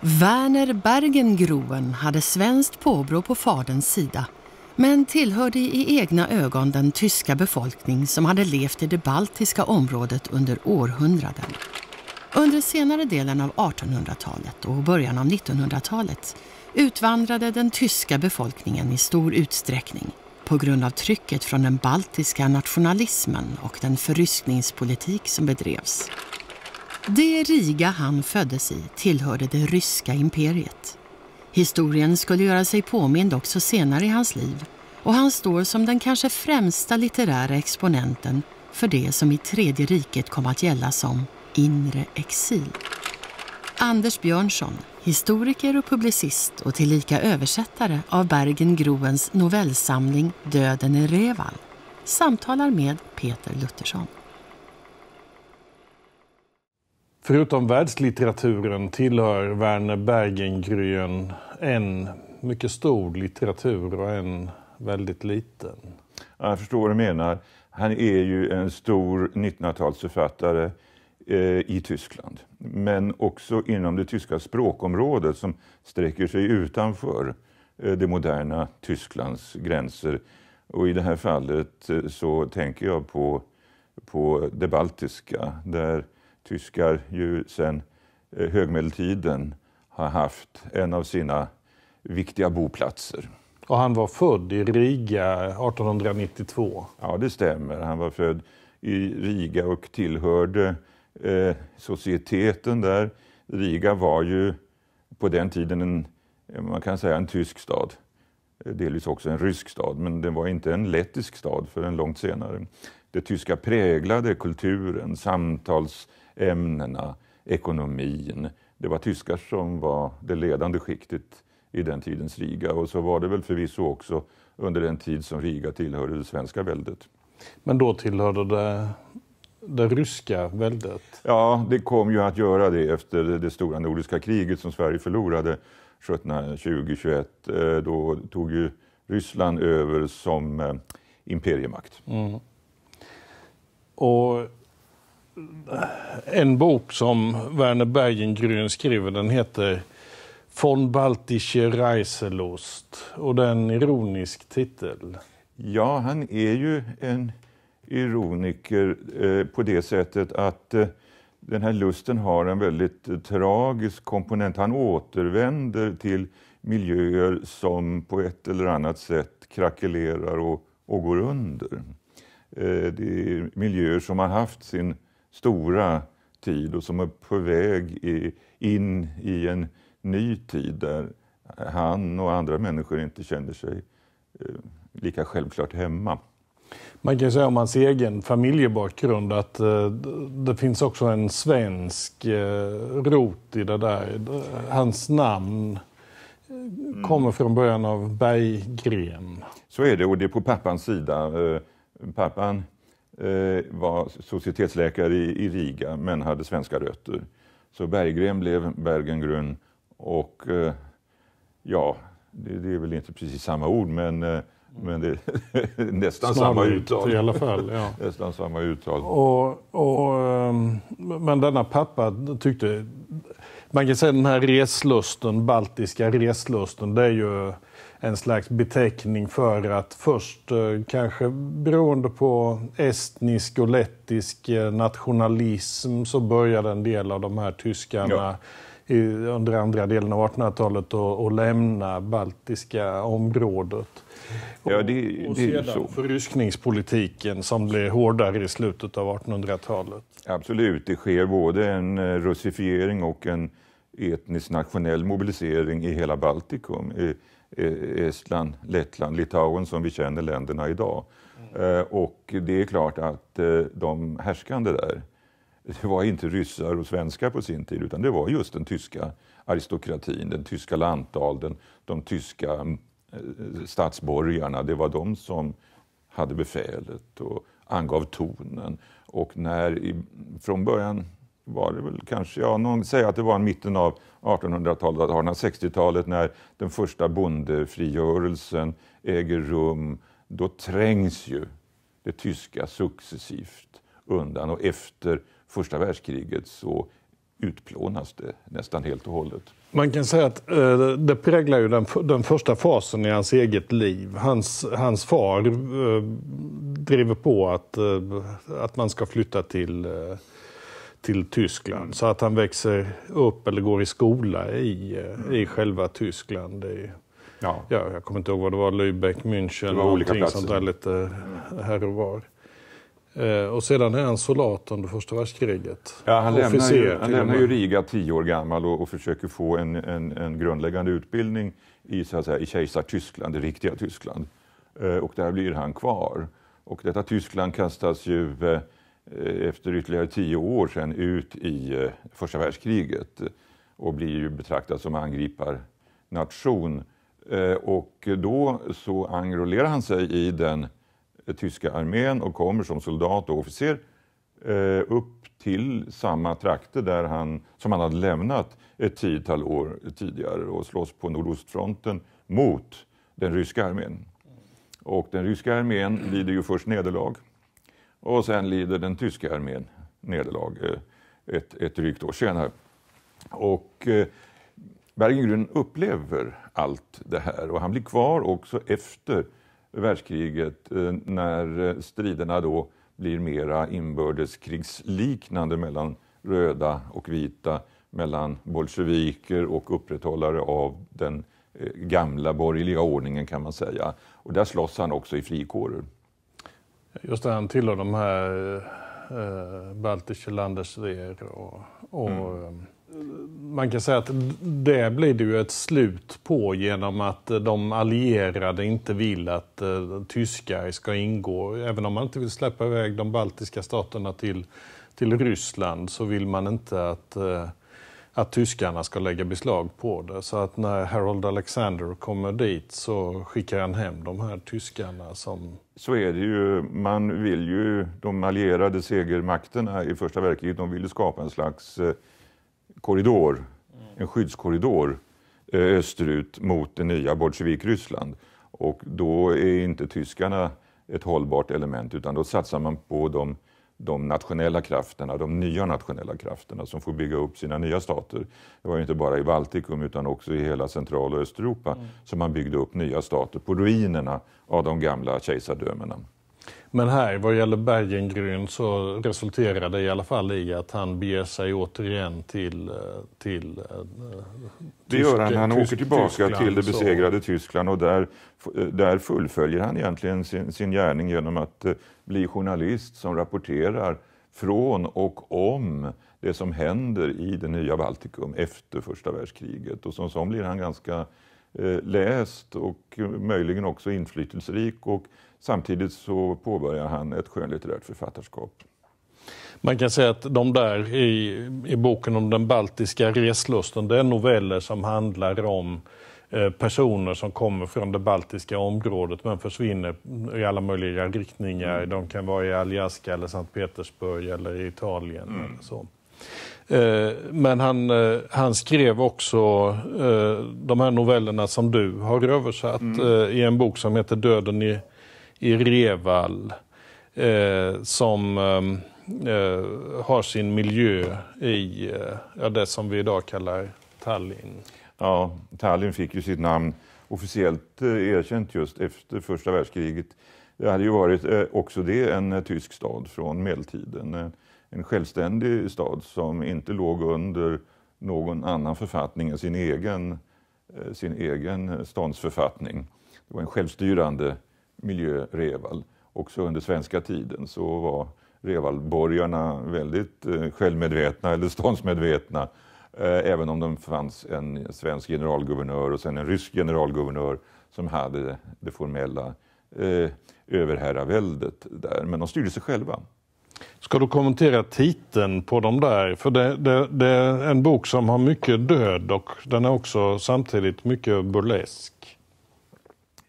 Werner Bergengroen hade svenskt påbrå på faderns sida men tillhörde i egna ögon den tyska befolkning som hade levt i det baltiska området under århundraden. Under senare delen av 1800-talet och början av 1900-talet utvandrade den tyska befolkningen i stor utsträckning på grund av trycket från den baltiska nationalismen och den förryskningspolitik som bedrevs. Det Riga han föddes i tillhörde det ryska imperiet. Historien skulle göra sig påmind också senare i hans liv och han står som den kanske främsta litterära exponenten för det som i Tredje riket kom att gälla som inre exil. Anders Björnsson, historiker och publicist och tillika översättare av Bergen Groens novellsamling Döden i Reval, samtalar med Peter Luttersson. förutom världslitteraturen tillhör Werner Bergengruen en mycket stor litteratur och en väldigt liten. Jag förstår vad du menar. Han är ju en stor 1900-talsförfattare eh, i Tyskland, men också inom det tyska språkområdet som sträcker sig utanför eh, det moderna Tysklands gränser. Och i det här fallet eh, så tänker jag på, på det baltiska där tyskar ju sedan eh, högmedeltiden har haft en av sina viktiga boplatser. Och han var född i Riga 1892? Ja, det stämmer. Han var född i Riga och tillhörde eh, societeten där. Riga var ju på den tiden en, eh, man kan säga en tysk stad, eh, delvis också en rysk stad, men det var inte en lettisk stad förrän långt senare. Det tyska präglade kulturen, samtals ämnena, ekonomin. Det var tyskar som var det ledande skiktet i den tidens Riga och så var det väl förvisso också under den tid som Riga tillhörde det svenska väldet. Men då tillhörde det det ryska väldet? Ja, det kom ju att göra det efter det stora nordiska kriget som Sverige förlorade 1720-21. Eh, då tog ju Ryssland över som eh, imperiemakt. Mm. Och en bok som Werner Bergengrün skriver, den heter Von Baltische Reiselust och det är en ironisk titel. Ja, han är ju en ironiker eh, på det sättet att eh, den här lusten har en väldigt eh, tragisk komponent. Han återvänder till miljöer som på ett eller annat sätt krackelerar och, och går under. Eh, det är miljöer som har haft sin stora tid och som är på väg in i en ny tid där han och andra människor inte känner sig eh, lika självklart hemma. Man kan säga om hans egen familjebakgrund att eh, det finns också en svensk eh, rot i det där. Hans namn kommer från början av Berggren. Så är det och det är på pappans sida. Pappan Eh, var societetsläkare i, Riga men hade svenska rötter. Så Berggren blev Bergengrün och eh, ja, det, det, är väl inte precis samma ord men, eh, men det är nästan Snarligt, samma uttal. I alla fall, ja. nästan samma uttal. Och, och, ehm, men denna pappa tyckte... Man kan säga den här reslusten, baltiska reslusten, det är ju en slags beteckning för att först, eh, kanske beroende på estnisk och lettisk eh, nationalism, så började en del av de här tyskarna ja. i, under andra delen av 1800-talet att lämna baltiska området. ja, det, det och sedan så. förryskningspolitiken som blev hårdare i slutet av 1800-talet. Absolut, det sker både en eh, russifiering och en etnisk nationell mobilisering i hela Baltikum E, Estland, Lettland, Litauen som vi känner länderna idag. Mm. Eh, och det är klart att eh, de härskande där, det var inte ryssar och svenskar på sin tid utan det var just den tyska aristokratin, den tyska lantalden, de tyska mm, eh, statsborgarna. Det var de som hade befälet och angav tonen. Och när i, från början var det väl kanske, ja, någon säger att det var i mitten av 1800-talet, 1860-talet när den första bondefrigörelsen äger rum. Då trängs ju det tyska successivt undan och efter första världskriget så utplånas det nästan helt och hållet. Man kan säga att eh, det präglar ju den, den, första fasen i hans eget liv. Hans, hans far eh, driver på att, eh, att man ska flytta till eh, till Tyskland. Så att han växer upp eller går i skola i, eh, mm. i själva Tyskland. I, ja. ja. jag kommer inte ihåg vad det var, Lübeck, München, det var olika platser. sånt där lite mm. här och var. Eh, och sedan är han soldat under första världskriget. Ja, han lämnar, ju, han lämnar ju Riga tio år gammal och, och försöker få en, en, en, grundläggande utbildning i, i kejsar-Tyskland, det riktiga Tyskland. Eh, och där blir han kvar. Och detta Tyskland kastas ju Eh, efter ytterligare tio år sedan ut i eh, första världskriget eh, och blir ju betraktad som angriparnation. Och då så enrollerar han sig i den tyska armén och kommer som soldat och officer upp till samma trakter där han, som han hade lämnat ett tiotal år tidigare och slåss på nordostfronten mot den ryska armén. Och den ryska armén lider ju först nederlag och sen lider den tyska armén nederlag eh, ett, ett drygt år senare. Och eh, Bergengren upplever allt det här och han blir kvar också efter världskriget eh, när striderna då blir mera inbördeskrigsliknande mellan röda och vita, mellan bolsjeviker och upprätthållare av den gamla borgerliga ordningen kan man säga. Och där slåss han också i frikårer. Just det, han tillhör de här eh, baltiska landesreer och, och mm. Eh, man kan säga att det blir det ju ett slut på genom att de allierade inte vill att eh, tyskar ska ingå. Även om man inte vill släppa iväg de baltiska staterna till, till Ryssland så vill man inte att eh, att tyskarna ska lägga beslag på det. Så att när Harold Alexander kommer dit så skickar han hem de här tyskarna som... Så är det ju. Man vill ju, de allierade segermakterna i första världskriget, de vill ju skapa en slags eh, korridor, en skyddskorridor eh, österut mot det nya Bolsjevik-Ryssland. Och då är inte tyskarna ett hållbart element utan då satsar man på de de nationella krafterna, de nya nationella krafterna som får bygga upp sina nya stater. Det var ju inte bara i Baltikum utan också i hela Central och Östeuropa mm. som man byggde upp nya stater på ruinerna av de gamla kejsardömena. Men här vad gäller Bergengrün så resulterar det i alla fall i att han beger sig återigen till, eh, till eh, det gör han. Han åker tillbaka Tyskland, till det besegrade så. Tyskland och där, eh, där fullföljer han egentligen sin, sin gärning genom att bli journalist som rapporterar från och om det som händer i det nya Baltikum efter första världskriget. Och som sån blir han ganska läst och möjligen också inflytelserik och Samtidigt så påbörjar han ett skönlitterärt författarskap. Man kan säga att de där i, i boken om den baltiska reslusten, det är noveller som handlar om eh, personer som kommer från det baltiska området men försvinner i alla möjliga riktningar. Mm. De kan vara i Alaska eller Sankt Petersburg eller i Italien. Mm. Eller så. Eh, men han, eh, han skrev också de här novellerna som du har översatt mm. i en bok som heter Döden i i Reval eh, som eh, eh har sin miljö i eh, ja, det som vi idag kallar Tallinn. Ja, Tallinn fick ju sitt namn officiellt eh, erkänt just efter första världskriget. Det hade ju varit också det en tysk stad från medeltiden. En självständig stad som inte låg under någon annan författning än sin egen, sin egen ståndsförfattning. Det var en självstyrande miljö Reval. Också under svenska tiden så var Revalborgarna väldigt eh, självmedvetna eller ståndsmedvetna. Eh, även om det fanns en svensk generalguvernör och sen en rysk generalguvernör som hade det formella eh, överherraväldet där. Men de styrde sig själva. Ska du kommentera titeln på de där? För det, det, det, är en bok som har mycket död och den är också samtidigt mycket burlesk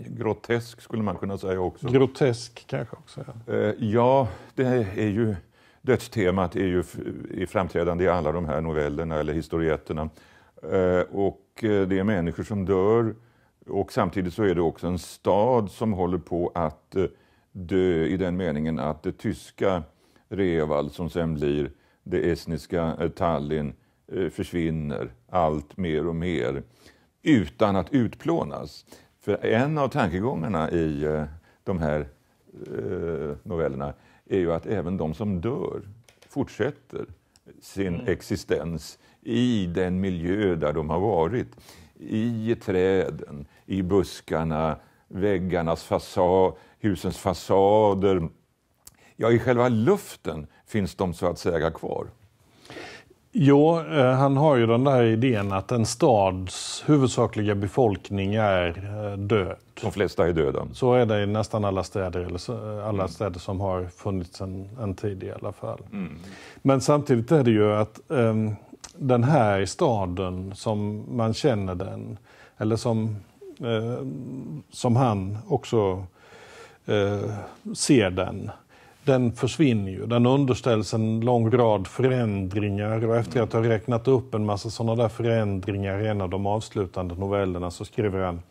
grotesk skulle man kunna säga också. Grotesk kanske också? Ja, eh, ja det är ju, dödstemat är ju är framträdande i alla de här novellerna eller historietterna. Eh, och eh, det är människor som dör och samtidigt så är det också en stad som håller på att dö i den meningen att det tyska Reval som sen blir det estniska Tallinn försvinner allt mer och mer utan att utplånas. För en av tankegångarna i eh, de här eh, novellerna är ju att även de som dör fortsätter sin mm. existens i den miljö där de har varit. I träden, i buskarna, väggarnas fasad, husens fasader. Ja, i själva luften finns de så att säga kvar. Jo, eh, han har ju den där idén att en stads huvudsakliga befolkning är eh, död. De flesta är döda. Så är det i nästan alla städer, eller alla mm. städer som har funnits en, en tid i alla fall. Mm. Men samtidigt är det ju att um, den här staden som man känner den, eller som, uh, som han också uh, ser den, den försvinner ju. Den underställs en lång rad förändringar och efter att ha räknat upp en massa sådana där förändringar i en av de avslutande novellerna så skriver han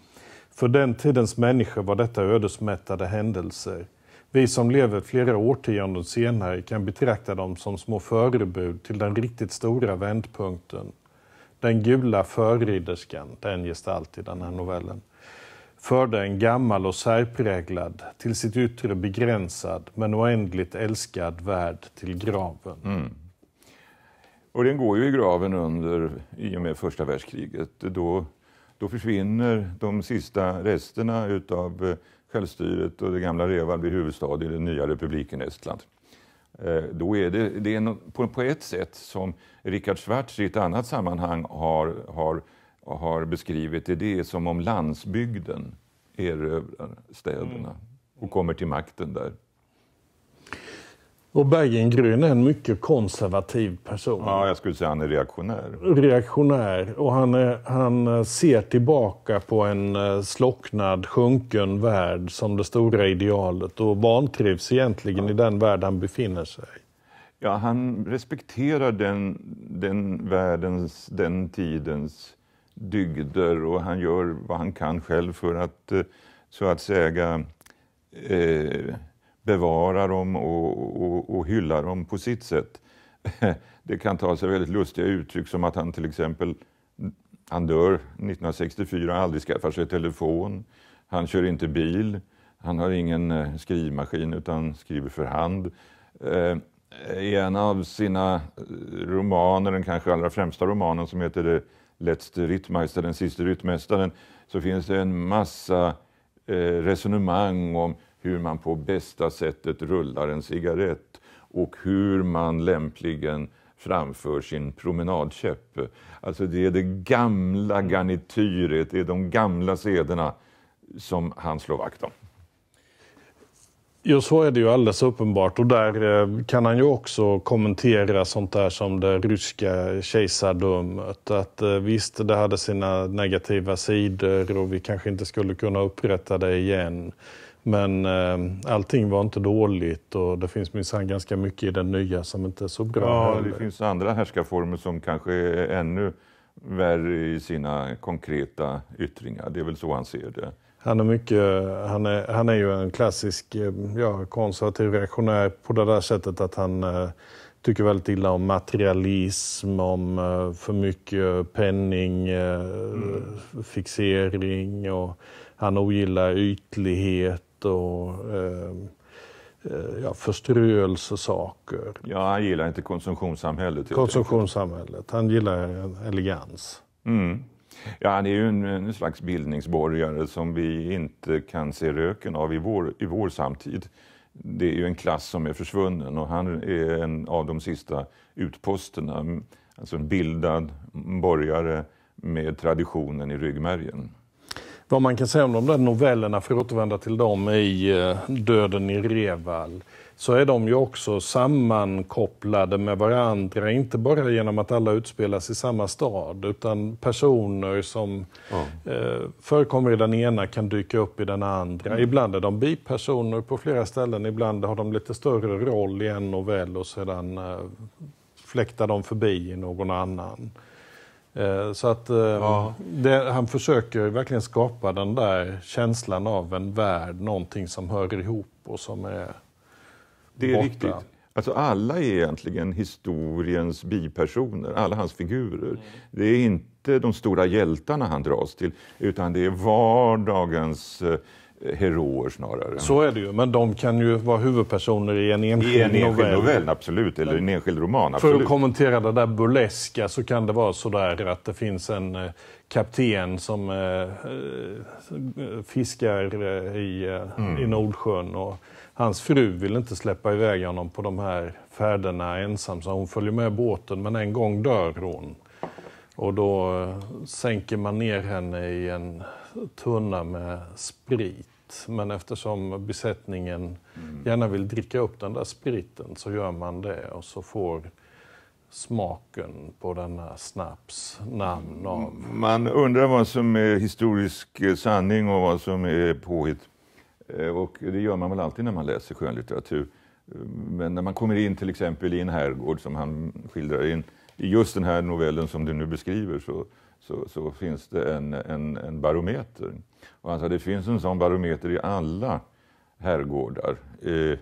För den tidens människor var detta ödesmättade händelser. Vi som lever flera årtionden senare kan betrakta dem som små förebud till den riktigt stora vändpunkten. Den gula förriderskan, den gestalt i den här novellen förde en gammal och särpräglad, till sitt yttre begränsad men oändligt älskad värld till graven. Mm. Och den går ju i graven under, i och med första världskriget. Då, då försvinner de sista resterna utav eh, självstyret och det gamla Reval blir huvudstad i den nya republiken Estland. Eh, då är det, det är på, på ett sätt som Richard Schwartz i ett annat sammanhang har, har och har beskrivit det, det är som om landsbygden erövrar städerna mm. och kommer till makten där. Och Bergengrün är en mycket konservativ person. Ja, jag skulle säga han är reaktionär. Reaktionär. Och han, är, han ser tillbaka på en eh, slocknad, sjunken värld som det stora idealet och vantrivs egentligen ja. i den värld han befinner sig. Ja, han respekterar den, den världens, den tidens dygder och han gör vad han kan själv för att eh, så att säga eh, bevara dem och, och, och hylla dem på sitt sätt. Det kan ta sig väldigt lustiga uttryck som att han till exempel han dör 1964, aldrig skaffar sig telefon, han kör inte bil, han har ingen eh, skrivmaskin utan skriver för hand. I en av sina romaner, den kanske allra främsta romanen som heter Det letzte Rittmeister, den sista ryttmästaren, så finns det en massa eh, resonemang om hur man på bästa sättet rullar en cigarett och hur man lämpligen framför sin promenadkäpp. Alltså det är det gamla garnityret, det är de gamla sederna som han slår vakt om. Jo, så är det ju alldeles uppenbart. Och där eh, kan han ju också kommentera sånt där som det ryska kejsardömet. Att eh, visst, det hade sina negativa sidor och vi kanske inte skulle kunna upprätta det igen. Men eh, allting var inte dåligt och det finns minsann ganska mycket i den nya som inte är så bra. Ja, heller. det finns andra härskarformer som kanske är ännu värre i sina konkreta yttringar. Det är väl så han ser det. Han är, mycket, han, är, han är ju en klassisk eh, ja, konservativ reaktionär på det där sättet att han eh, tycker väldigt illa om materialism, om eh, för mycket penningfixering eh, och han ogillar ytlighet och eh, eh, ja, förströelsesaker. Ja, han gillar inte konsumtionssamhället. Konsumtionssamhället. Han gillar elegans. Mm. Ja, han är ju en, en slags bildningsborgare som vi inte kan se röken av i vår, i vår samtid. Det är ju en klass som är försvunnen och han är en av de sista utposterna. Alltså en bildad borgare med traditionen i ryggmärgen. Vad man kan säga om de där novellerna, för att återvända till dem, i eh, Döden i Reval så är de ju också sammankopplade med varandra, inte bara genom att alla utspelas i samma stad, utan personer som ja. Eh, förekommer i den ena kan dyka upp i den andra. Mm. Ibland är de bipersoner på flera ställen, ibland har de lite större roll i en novell och sedan eh, fläktar de förbi i någon annan. Eh, så att ja. det, han försöker verkligen skapa den där känslan av en värld, någonting som hör ihop och som är det är borta. riktigt. Alltså alla är egentligen historiens bipersoner, alla hans figurer. Mm. Det är inte de stora hjältarna han dras till, utan det är vardagens eh, heroer snarare. Så är det ju, men de kan ju vara huvudpersoner i en enskild, I en enskild novell. novell. Absolut, eller en enskild roman. Absolut. För att kommentera det där burleska så kan det vara sådär att det finns en eh, kapten som eh, fiskar i, mm. i Nordsjön. Och, Hans fru vill inte släppa iväg honom på de här färderna ensam, så hon följer med båten, men en gång dör hon. Och då eh, sänker man ner henne i en tunna med sprit. Men eftersom besättningen mm. gärna vill dricka upp den där spriten så gör man det och så får smaken på denna snaps namn av. Man undrar vad som är historisk sanning och vad som är påhitt. Eh, och det gör man väl alltid när man läser skönlitteratur. Eh, men när man kommer in till exempel i en herrgård som han skildrar in, i just den här novellen som du nu beskriver så, så, så finns det en, en, en barometer. Och han alltså, sa det finns en sån barometer i alla herrgårdar eh,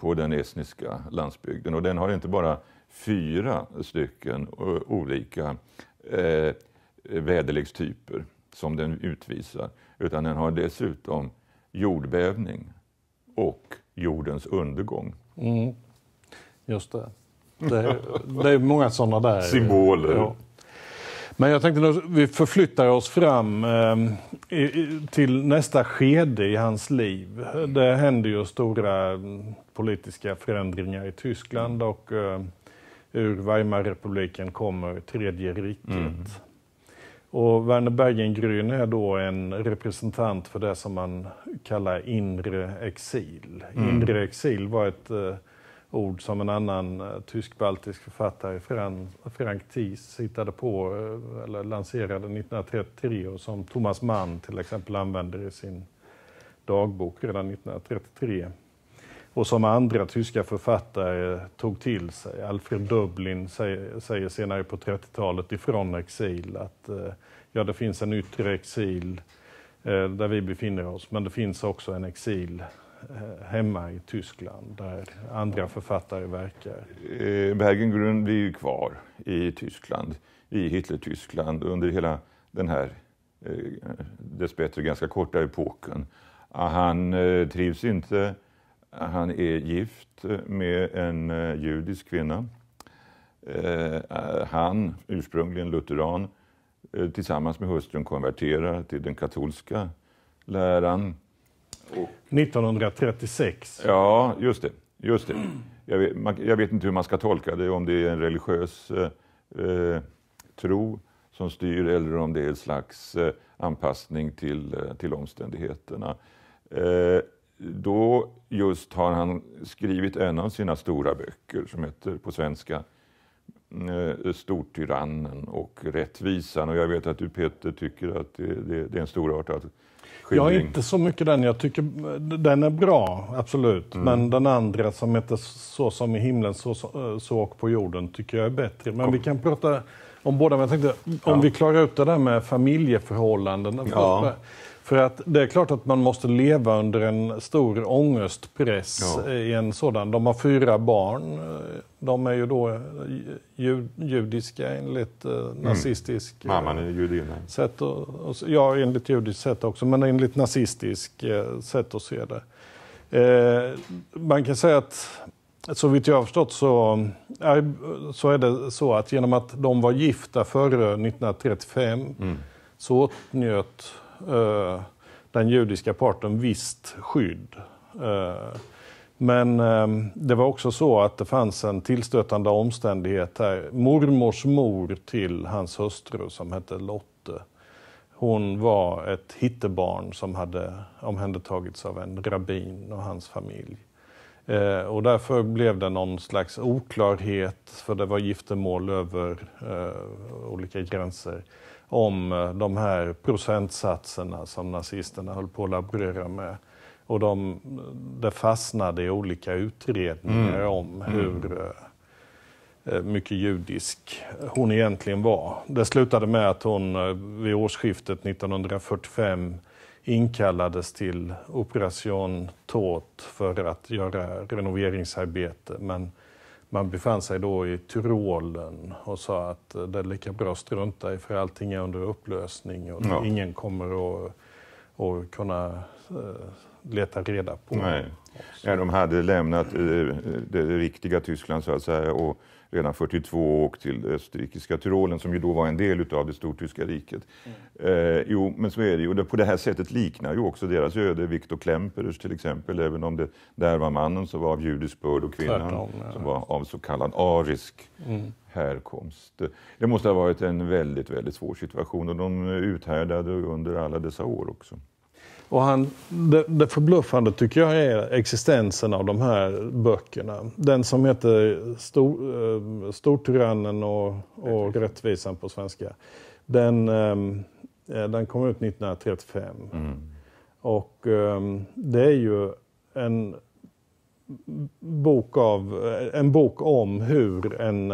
på den estniska landsbygden. Och den har inte bara fyra stycken eh, olika eh, väderlekstyper som den utvisar, utan den har dessutom jordbävning och jordens undergång. Mm. Just det. Det är, det är många sådana där eh, symboler. Ja. Men jag tänkte att vi förflyttar oss fram ehm, till nästa skede i hans liv. Det händer ju stora mm, politiska förändringar i Tyskland och eh, ur Weimarrepubliken kommer Tredje riket. Mm. Och Werner Bergengrün är då en representant för det som man kallar inre exil. Mm. Inre exil var ett eh, ord som en annan eh, tysk-baltisk författare, Fran, Frank Thies, hittade på eh, eller lanserade 1933 och som Thomas Mann till exempel använder i sin dagbok redan 1933 och som andra tyska författare tog till sig. Alfred Dublin säger, senare på 30-talet ifrån exil att eh, ja, det finns en yttre exil eh, där vi befinner oss, men det finns också en exil eh, hemma i Tyskland där andra författare verkar. Bergengrund blir ju kvar i Tyskland, i Hitler-Tyskland under hela den här dessbättre ganska korta epoken. Han trivs inte han är gift eh, med en eh, judisk kvinna. Eh, han, ursprungligen lutheran, tillsammans med hustrun konverterar till den katolska läran. 1936. Ja, just det. Just det. Jag vet, man, jag vet, inte hur man ska tolka det, om det är en religiös eh, tro som styr eller om det är en slags eh, anpassning till, till omständigheterna. Eh, då just har han skrivit en av sina stora böcker som heter på svenska eh, Stortyrannen och Rättvisan. Och jag vet att du Peter tycker att det, det, det är en storartad skildring. Jag är inte så mycket den. Jag tycker den är bra, absolut. Mm. Men den andra som heter Så som i himlen, så, så och eh, på jorden tycker jag är bättre. Men Kom. vi kan prata om båda. Men jag tänkte om ja. vi klarar ut det där med familjeförhållanden. Ja. För att det är klart att man måste leva under en stor ångestpress ja. i en sådan. De har fyra barn. De är ju då jud, judiska enligt eh, mm. nazistisk... Mm. Mamman är judinna. Sätt och, och, ja, enligt judiskt sätt också, men enligt nazistisk eh, sätt att se det. Eh, man kan säga att så vitt jag har förstått så, är, så är det så att genom att de var gifta före 1935 mm. så åtnjöt Eh, den judiska parten visst skydd. Eh, men eh, det var också så att det fanns en tillstötande omständighet här. Mormors mor till hans hustru som hette Lotte, hon var ett hittebarn som hade omhändertagits av en rabbin och hans familj. Eh, och därför blev det någon slags oklarhet, för det var giftermål över eh, olika gränser, om eh, de här procentsatserna som nazisterna höll på att laborera med. Och de, det fastnade i olika utredningar mm. om hur mm. Eh, eh, mycket judisk hon egentligen var. Det slutade med att hon eh, vid årsskiftet 1945 inkallades till Operation Tåt för att göra renoveringsarbete. Men man befann sig då i Tyrolen och sa att det är lika bra att strunta i för allting är under upplösning och ja. ingen kommer att, att kunna eh, leta reda på. Nej. Ja, de hade lämnat eh, eh, det riktiga Tyskland så att säga och redan 42 åkt till österrikiska Tyrolen som ju då var en del av det stortyska riket. Mm. Eh, jo, men så är det ju. Och det, på det här sättet liknar ju också deras öde Viktor Klemperers till exempel, även om det där var mannen som var av judisk börd och kvinnan Tvärtom, ja. som var av så kallad arisk mm. härkomst. Det måste ha varit en väldigt, väldigt svår situation och de uthärdade under alla dessa år också. Och han, det, det förbluffande tycker jag är existensen av de här böckerna. Den som heter Stor, eh, Stortyrannen och, och Rättvisan på svenska. Den, ehm, eh, den kom ut 1935. Mm. Och ehm, det är ju en bok, av, eh, en bok om hur en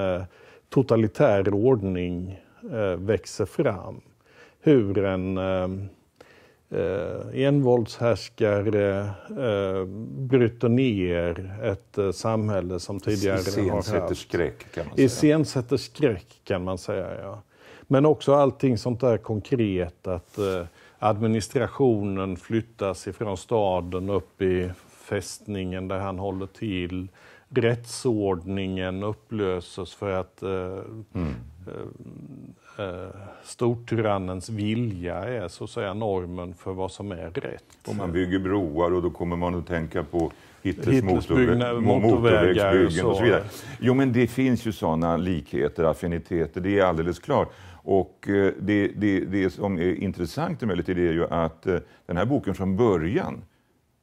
totalitär ordning växer fram. Hur en ehm, eh, envåldshärskare eh, bryter ner ett eh, samhälle som tidigare Iscensätter har haft. skräck kan man säga. Iscensätter skräck kan man säga, ja. Men också allting sånt där konkret att eh, administrationen flyttas ifrån staden upp i fästningen där han håller till. Rättsordningen upplöses för att eh, mm. Eh, Eh, stortyrannens vilja är så att säga normen för vad som är rätt. Om man bygger broar och då kommer man att tänka på Hitlers motorvä motorvägsbyggen och så. vidare. Jo, men det finns ju sådana likheter, affiniteter, det är alldeles klart. Och eh, det, det, det som är intressant emellertid är ju att eh, den här boken från början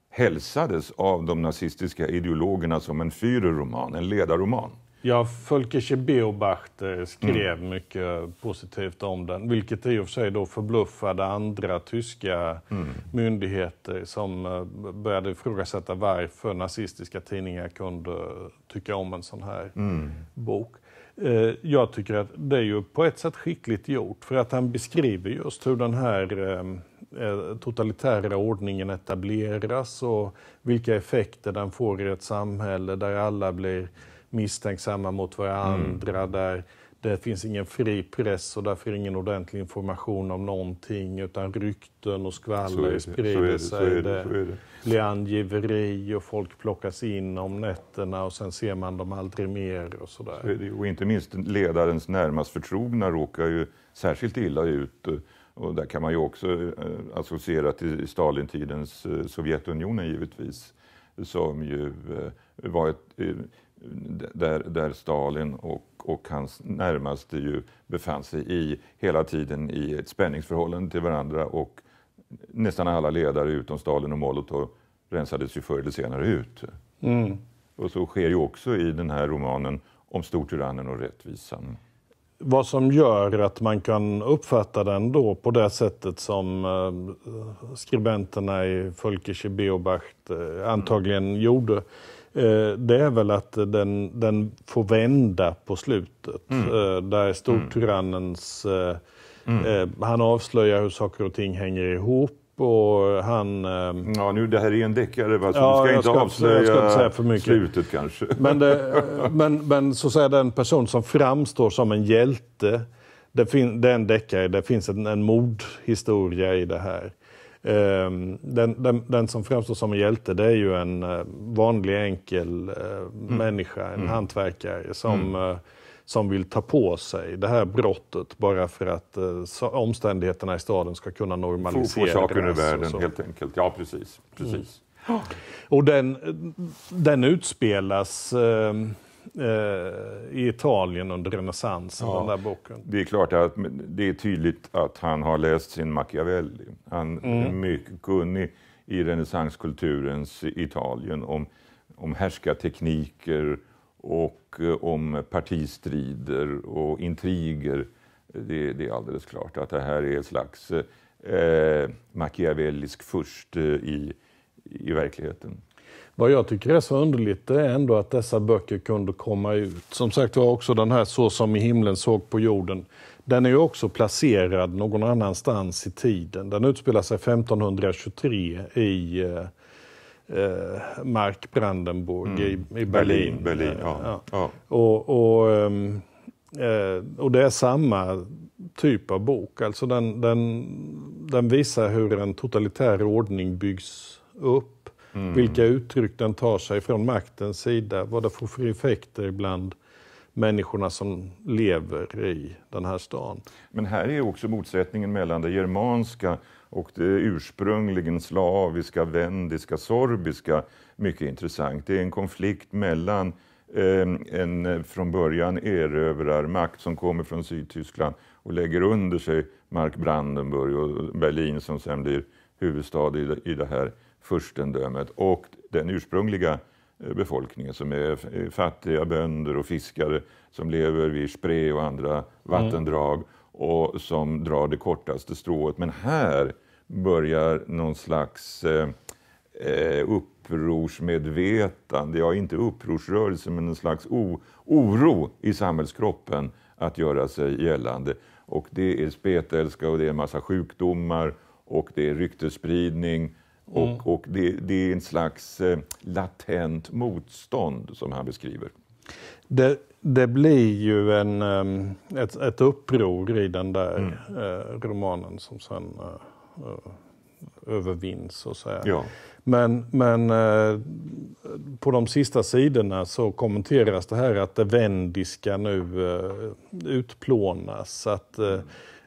hälsades av de nazistiska ideologerna som en Führerroman, en ledarroman. Ja, Völkische Beobachter eh, skrev mm. mycket positivt om den, vilket i och för sig då förbluffade andra tyska mm. myndigheter som eh, började ifrågasätta varför nazistiska tidningar kunde tycka om en sån här mm. bok. Eh, jag tycker att det är ju på ett sätt skickligt gjort, för att han beskriver just hur den här totalitära ordningen etableras och vilka effekter den får i ett samhälle där alla blir misstänksamma mot varandra, mm. där det finns ingen fri press och därför ingen ordentlig information om någonting utan rykten och skvaller sprider sig. Det, blir angiveri och folk plockas in om nätterna och sen ser man dem aldrig mer och sådär. Så och inte minst ledarens närmast förtrogna råkar ju särskilt illa ut. Och där kan man ju också eh, associera till Stalintidens eh, Sovjetunionen givetvis, som ju eh, var ett där, där Stalin och, och hans närmaste ju befann sig i, hela tiden i ett spänningsförhållande till varandra och nästan alla ledare utom Stalin och Molotov rensades ju förr eller senare ut. Mm. Och så sker ju också i den här romanen om stortyrannen och rättvisan. Vad som gör att man kan uppfatta den då på det sättet som eh, skribenterna i Völkische Beobacht eh, antagligen mm. gjorde Eh, det är väl att den, den får vända på slutet. Mm. Eh, där stortyrannens... Mm. Eh, mm. Han avslöjar hur saker och ting hänger ihop och han... Ja, nu det här är en deckare, så ja, du ska inte ska avslöja ska inte säga för mycket. slutet kanske. Men, det, men, men så att säga, den person som framstår som en hjälte, det, fin, det är en deckare, det finns en, en mordhistoria i det här. Ehm, den, den, den, som framstår som en hjälte det är ju en eh, vanlig enkel eh, mm. människa, en mm. hantverkare som, mm. Eh, som vill ta på sig det här brottet bara för att så, omständigheterna i staden ska kunna normaliseras. Få saker ur världen helt enkelt, ja precis. Mm. precis. Mm. Och den, den utspelas ehm, Eh, i Italien under renässansen, ja, den där boken. Det är klart att det är tydligt att han har läst sin Machiavelli. Han mm. är mycket kunnig i renässanskulturens Italien om, om härskartekniker och eh, om partistrider och intriger. Det, det, är alldeles klart att det här är ett slags eh, eh machiavellisk furste i, i verkligheten. Vad jag tycker är så underligt det är ändå att dessa böcker kunde komma ut. Som sagt var också den här Så som i himlen såg på jorden. Den är ju också placerad någon annanstans i tiden. Den utspelar sig 1523 i eh, eh, Mark Brandenburg mm. i, i, Berlin. Berlin, Berlin ja. Ja. ja. Och, och, ehm, eh, och det är samma typ av bok. Alltså den, den, den visar hur en totalitär ordning byggs upp Mm. Vilka uttryck den tar sig från maktens sida, vad det får för effekter bland människorna som lever i den här stan. Men här är också motsättningen mellan det germanska och det ursprungligen slaviska, vendiska, sorbiska mycket intressant. Det är en konflikt mellan ehm, en eh, från början erövrarmakt som kommer från Sydtyskland och lägger under sig Mark Brandenburg och Berlin som sen blir huvudstad i det här furstendömet och den ursprungliga eh, befolkningen som är eh, fattiga bönder och fiskare som lever vid Spree och andra mm. vattendrag och som drar det kortaste strået. Men här börjar någon slags eh, eh upprorsmedvetande, ja inte upprorsrörelse men en slags oro i samhällskroppen att göra sig gällande. Och det är spetälska och det är en massa sjukdomar och det är ryktesspridning och, mm. och det, det, är en slags eh, latent motstånd som han beskriver. Det, det blir ju en, ehm, ett, ett, uppror i den där mm. Eh, romanen som sen eh, övervinns, så att säga. Ja. Men, men eh, på de sista sidorna så kommenteras det här att det vändiska nu utplånas. Att, eh, mm.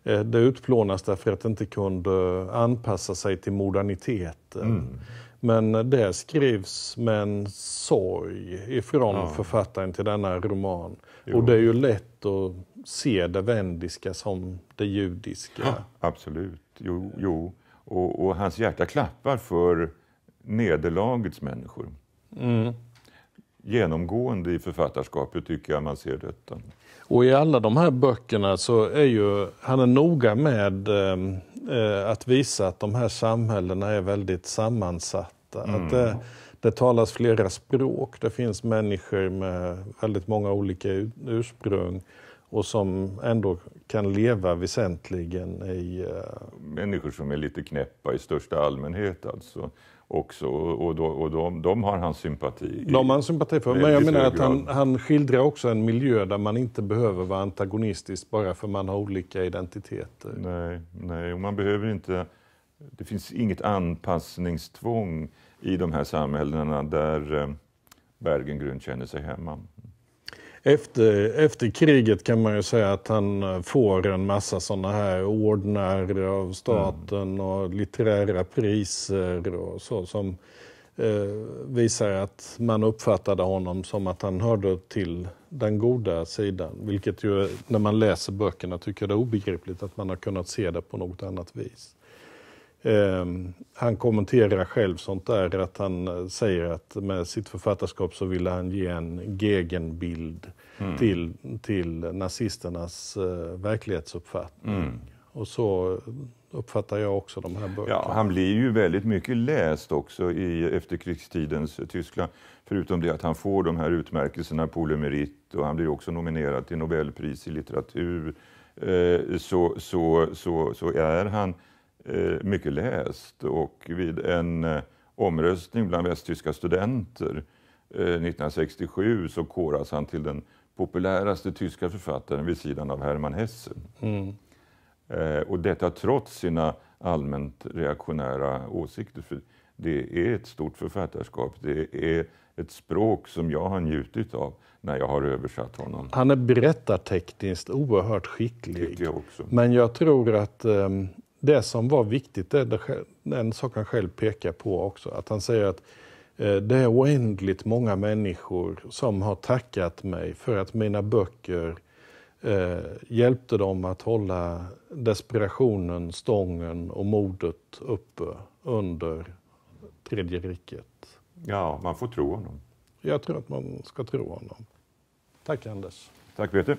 Eh, det utplånas därför att det inte kunde anpassa sig till moderniteten. Mm. Men eh, det skrivs med en sorg ifrån ja. författaren till denna roman. Jo. Och det är ju lätt att se det vändiska som det judiska. Ha, absolut, jo. jo. Och, och, hans hjärta klappar för nederlagets människor. Mm genomgående i författarskapet tycker jag man ser detta. Och i alla de här böckerna så är ju han är noga med eh, eh att visa att de här samhällena är väldigt sammansatta. Mm. Att det, det, talas flera språk, det finns människor med väldigt många olika ursprung och som ändå kan leva väsentligen i... Uh... Människor som är lite knäppa i största allmänhet alltså också och, då, och de, de har han sympati De har han sympati för, men jag menar att han, han, skildrar också en miljö där man inte behöver vara antagonistisk bara för man har olika identiteter. Nej, nej, och man behöver inte... Det finns inget anpassningstvång i de här samhällena där eh, Bergengrund känner sig hemma efter, efter kriget kan man ju säga att han eh, får en massa sådana här ordnar av staten mm. och litterära priser och så som eh, visar att man uppfattade honom som att han hörde till den goda sidan. Vilket ju när man läser böckerna tycker jag det är obegripligt att man har kunnat se det på något annat vis. Ehm, han kommenterar själv sånt där att han eh, säger att med sitt författarskap så ville han ge en gegenbild mm. till, till nazisternas eh, verklighetsuppfattning. Mm. Och så uppfattar jag också de här böckerna. Ja, han blir ju väldigt mycket läst också i efterkrigstidens Tyskland. Förutom det att han får de här utmärkelserna, Polemerit, och han blir också nominerad till Nobelpris i litteratur. Eh, så, så, så, så är han Eh, mycket läst och vid en eh, omröstning bland västtyska studenter 1967 eh, så koras han till den populäraste tyska författaren vid sidan av Hermann Hesse. Mm. Och detta trots sina allmänt reaktionära åsikter. För det är ett stort författarskap. Det är ett språk som jag har njutit av när jag har översatt honom. Han är berättartekniskt oerhört skicklig. Jag men jag tror att um, det som var viktigt, det, det, den sak han själv pekar på också, att han säger att eh, det är oändligt många människor som har tackat mig för att mina böcker eh, hjälpte dem att hålla desperationen, stången och modet uppe under Tredje riket. Ja, man får tro honom. Jag tror att man ska tro honom. Tack Anders. Tack Peter.